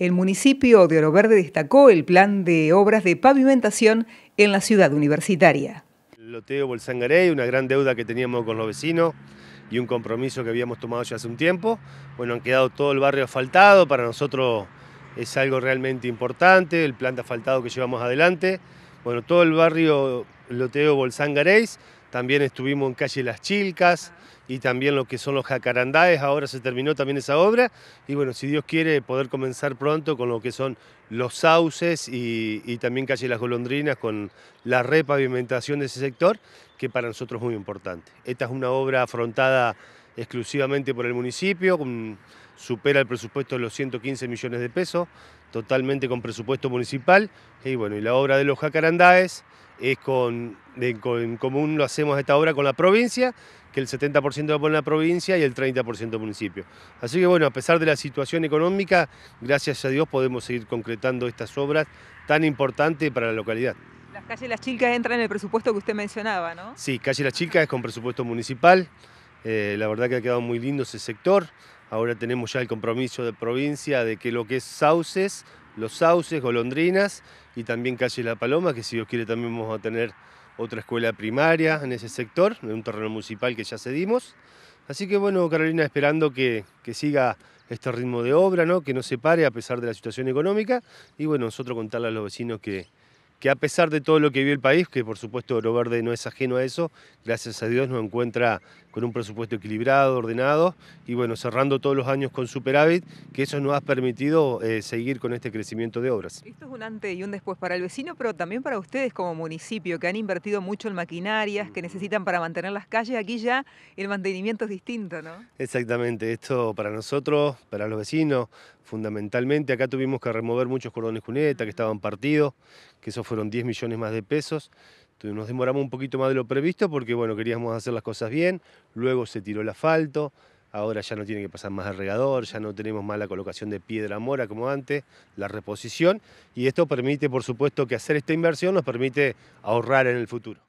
El municipio de Oro Verde destacó el plan de obras de pavimentación en la ciudad universitaria. El loteo Bolsangarey, una gran deuda que teníamos con los vecinos y un compromiso que habíamos tomado ya hace un tiempo. Bueno, han quedado todo el barrio asfaltado, para nosotros es algo realmente importante, el plan de asfaltado que llevamos adelante. Bueno, todo el barrio loteo Bolsangaréis también estuvimos en calle Las Chilcas y también lo que son los jacarandáes, ahora se terminó también esa obra y bueno, si Dios quiere poder comenzar pronto con lo que son los sauces y, y también calle Las Golondrinas con la repavimentación de ese sector, que para nosotros es muy importante. Esta es una obra afrontada exclusivamente por el municipio, supera el presupuesto de los 115 millones de pesos, totalmente con presupuesto municipal. Y bueno, y la obra de los jacarandáes es con, en común lo hacemos esta obra con la provincia, que el 70% lo pone la provincia y el 30% municipio. Así que bueno, a pesar de la situación económica, gracias a Dios podemos seguir concretando estas obras tan importantes para la localidad. Las calles Las Chilcas entran en el presupuesto que usted mencionaba, ¿no? Sí, Calle Las Chilcas es con presupuesto municipal. Eh, la verdad que ha quedado muy lindo ese sector. Ahora tenemos ya el compromiso de provincia de que lo que es sauces, los sauces, golondrinas y también calle La Paloma, que si Dios quiere también vamos a tener otra escuela primaria en ese sector, en un terreno municipal que ya cedimos. Así que bueno, Carolina, esperando que, siga este ritmo de obra, ¿no? que no se pare a pesar de la situación económica y bueno, nosotros contarle a los vecinos que, que a pesar de todo lo que vive el país, que por supuesto Oro Verde no es ajeno a eso, gracias a Dios nos encuentra con un presupuesto equilibrado, ordenado, y bueno, cerrando todos los años con superávit, que eso nos ha permitido eh, seguir con este crecimiento de obras. Esto es un antes y un después para el vecino, pero también para ustedes como municipio, que han invertido mucho en maquinarias, que necesitan para mantener las calles, aquí ya el mantenimiento es distinto, ¿no? Exactamente, esto para nosotros, para los vecinos, fundamentalmente. Acá tuvimos que remover muchos cordones cuneta que estaban partidos, que esos fueron 10 millones más de pesos. nos demoramos un poquito más de lo previsto porque bueno, queríamos hacer las cosas bien, luego se tiró el asfalto, ahora ya no tiene que pasar más al regador, ya no tenemos más la colocación de piedra mora como antes, la reposición, y esto permite por supuesto que hacer esta inversión nos permite ahorrar en el futuro.